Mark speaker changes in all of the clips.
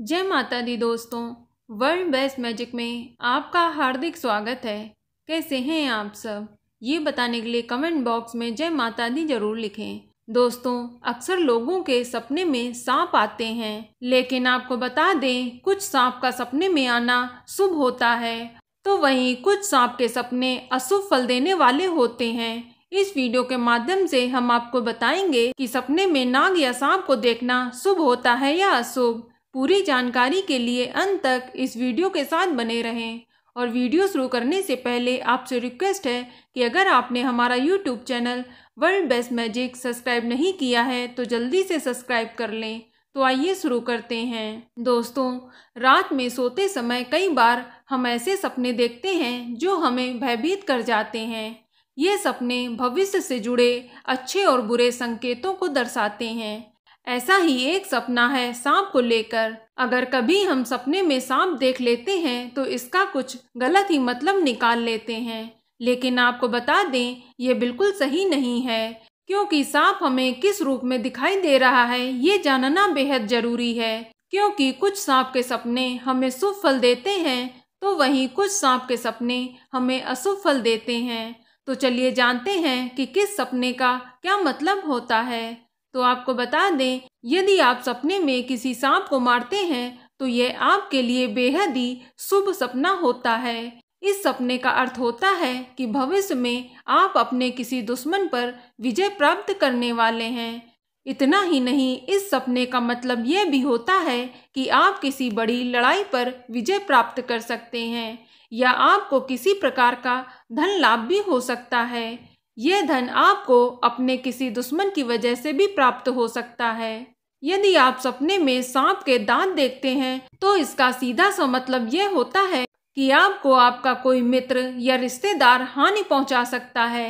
Speaker 1: जय माता दी दोस्तों वर्ल्ड बेस्ट मैजिक में आपका हार्दिक स्वागत है कैसे हैं आप सब ये बताने के लिए कमेंट बॉक्स में जय माता दी जरूर लिखें दोस्तों अक्सर लोगों के सपने में सांप आते हैं लेकिन आपको बता दें कुछ सांप का सपने में आना शुभ होता है तो वहीं कुछ सांप के सपने अशुभ फल देने वाले होते हैं इस वीडियो के माध्यम से हम आपको बताएंगे कि सपने में नाग या सांप को देखना शुभ होता है या अशुभ पूरी जानकारी के लिए अंत तक इस वीडियो के साथ बने रहें और वीडियो शुरू करने से पहले आपसे रिक्वेस्ट है कि अगर आपने हमारा YouTube channel world best magic subscribe नहीं किया है तो जल्दी से सब्सक्राइब कर लें तो आइए शुरू करते हैं दोस्तों रात में सोते समय कई बार हम ऐसे सपने देखते हैं जो हमें भयभीत कर जाते हैं ये सपने भविष्य से जुड़े अच्छे और बुरे संकेतों को दर्शाते हैं ऐसा ही एक सपना है सांप को लेकर अगर कभी हम सपने में सांप देख लेते हैं तो इसका कुछ गलत ही मतलब निकाल लेते हैं लेकिन आपको बता दें ये बिल्कुल सही नहीं है क्योंकि सांप हमें किस रूप में दिखाई दे रहा है ये जानना बेहद ज़रूरी है क्योंकि कुछ सांप के सपने हमें शुभ फल देते हैं तो वहीं कुछ सांप के सपने हमें अशुभ फल देते हैं तो चलिए जानते हैं कि किस सपने का क्या मतलब होता है तो आपको बता दें यदि आप सपने में किसी सांप को मारते हैं तो यह आपके लिए बेहद ही शुभ सपना होता है इस सपने का अर्थ होता है कि भविष्य में आप अपने किसी दुश्मन पर विजय प्राप्त करने वाले हैं इतना ही नहीं इस सपने का मतलब यह भी होता है कि आप किसी बड़ी लड़ाई पर विजय प्राप्त कर सकते हैं या आपको किसी प्रकार का धन लाभ भी हो सकता है यह धन आपको अपने किसी दुश्मन की वजह से भी प्राप्त हो सकता है यदि आप सपने में सांप के दांत देखते हैं तो इसका सीधा सा मतलब यह होता है कि आपको आपका कोई मित्र या रिश्तेदार हानि पहुंचा सकता है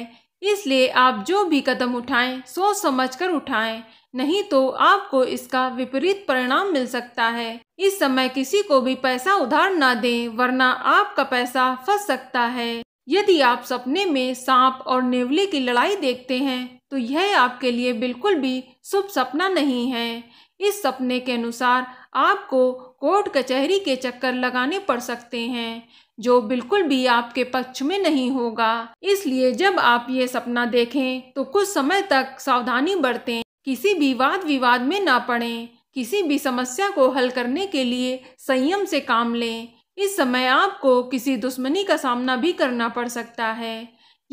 Speaker 1: इसलिए आप जो भी कदम उठाएं सोच समझ कर उठाएं नहीं तो आपको इसका विपरीत परिणाम मिल सकता है इस समय किसी को भी पैसा उधार ना दें वरना आपका पैसा फंस सकता है यदि आप सपने में सांप और नेवले की लड़ाई देखते हैं तो यह आपके लिए बिल्कुल भी शुभ सपना नहीं है इस सपने के अनुसार आपको कोर्ट कचहरी के चक्कर लगाने पड़ सकते हैं जो बिल्कुल भी आपके पक्ष में नहीं होगा इसलिए जब आप ये सपना देखें तो कुछ समय तक सावधानी बरतें किसी भी वाद विवाद में ना पड़ें किसी भी समस्या को हल करने के लिए संयम से काम लें इस समय आपको किसी दुश्मनी का सामना भी करना पड़ सकता है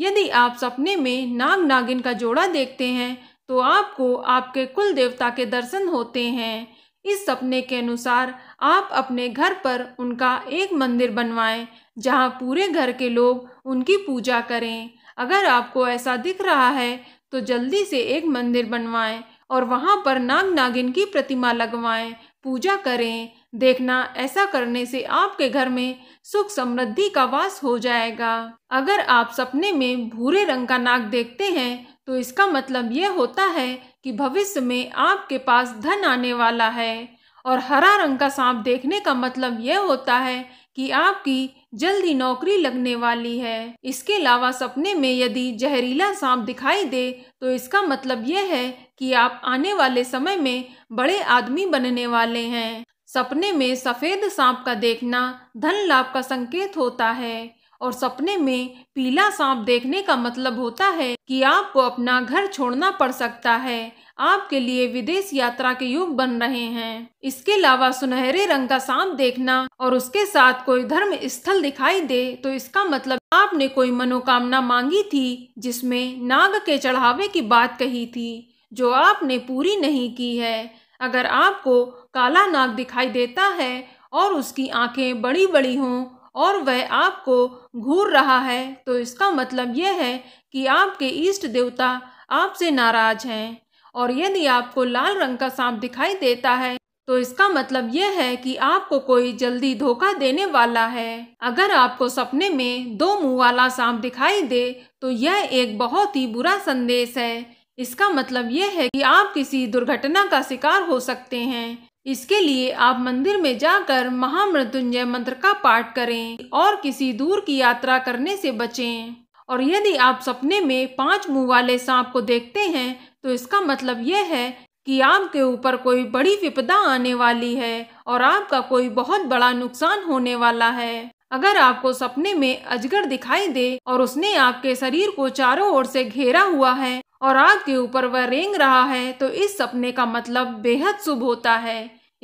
Speaker 1: यदि आप सपने में नाग नागिन का जोड़ा देखते हैं तो आपको आपके कुल देवता के दर्शन होते हैं इस सपने के अनुसार आप अपने घर पर उनका एक मंदिर बनवाएं जहां पूरे घर के लोग उनकी पूजा करें अगर आपको ऐसा दिख रहा है तो जल्दी से एक मंदिर बनवाएं और वहां पर नाग नागिन की प्रतिमा लगवाएं पूजा करें देखना ऐसा करने से आपके घर में सुख समृद्धि का वास हो जाएगा अगर आप सपने में भूरे रंग का नाग देखते हैं तो इसका मतलब यह होता है कि भविष्य में आपके पास धन आने वाला है और हरा रंग का सांप देखने का मतलब यह होता है कि आपकी जल्दी नौकरी लगने वाली है इसके अलावा सपने में यदि जहरीला सांप दिखाई दे तो इसका मतलब यह है कि आप आने वाले समय में बड़े आदमी बनने वाले हैं सपने में सफ़ेद सांप का देखना धन लाभ का संकेत होता है और सपने में पीला सांप देखने का मतलब होता है कि आपको अपना घर छोड़ना पड़ सकता है आपके लिए विदेश यात्रा के युग बन रहे हैं इसके अलावा सुनहरे रंग का सांप देखना और उसके साथ कोई धर्म स्थल दिखाई दे तो इसका मतलब आपने कोई मनोकामना मांगी थी जिसमें नाग के चढ़ावे की बात कही थी जो आपने पूरी नहीं की है अगर आपको काला नाग दिखाई देता है और उसकी आंखें बड़ी बड़ी हों और वह आपको घूर रहा है तो इसका मतलब यह है कि आपके ईष्ट देवता आपसे नाराज हैं और यदि आपको लाल रंग का सांप दिखाई देता है तो इसका मतलब यह है कि आपको कोई जल्दी धोखा देने वाला है अगर आपको सपने में दो मुंह वाला सांप दिखाई दे तो यह एक बहुत ही बुरा संदेश है इसका मतलब यह है कि आप किसी दुर्घटना का शिकार हो सकते हैं इसके लिए आप मंदिर में जाकर महामृत्युंजय मंत्र का पाठ करें और किसी दूर की यात्रा करने से बचें और यदि आप सपने में पांच मुंह वाले सांप को देखते हैं तो इसका मतलब यह है कि आपके ऊपर कोई बड़ी विपदा आने वाली है और आपका कोई बहुत बड़ा नुकसान होने वाला है अगर आपको सपने में अजगर दिखाई दे और उसने आपके शरीर को चारों ओर से घेरा हुआ है और आग के ऊपर वह रेंग रहा है तो इस सपने का मतलब बेहद शुभ होता है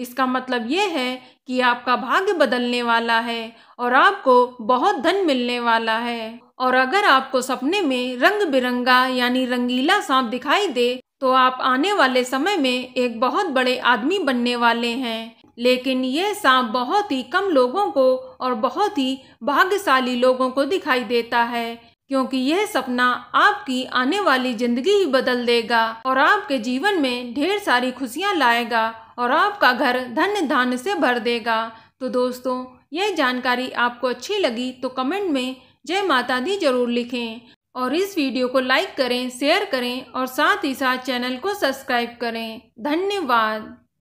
Speaker 1: इसका मतलब यह है कि आपका भाग्य बदलने वाला है और आपको बहुत धन मिलने वाला है और अगर आपको सपने में रंग बिरंगा यानी रंगीला सांप दिखाई दे तो आप आने वाले समय में एक बहुत बड़े आदमी बनने वाले हैं लेकिन यह सांप बहुत ही कम लोगों को और बहुत ही भाग्यशाली लोगों को दिखाई देता है क्योंकि यह सपना आपकी आने वाली जिंदगी ही बदल देगा और आपके जीवन में ढेर सारी खुशियाँ लाएगा और आपका घर धन धान से भर देगा तो दोस्तों यह जानकारी आपको अच्छी लगी तो कमेंट में जय माता दी जरूर लिखें और इस वीडियो को लाइक करें शेयर करें और साथ ही साथ चैनल को सब्सक्राइब करें धन्यवाद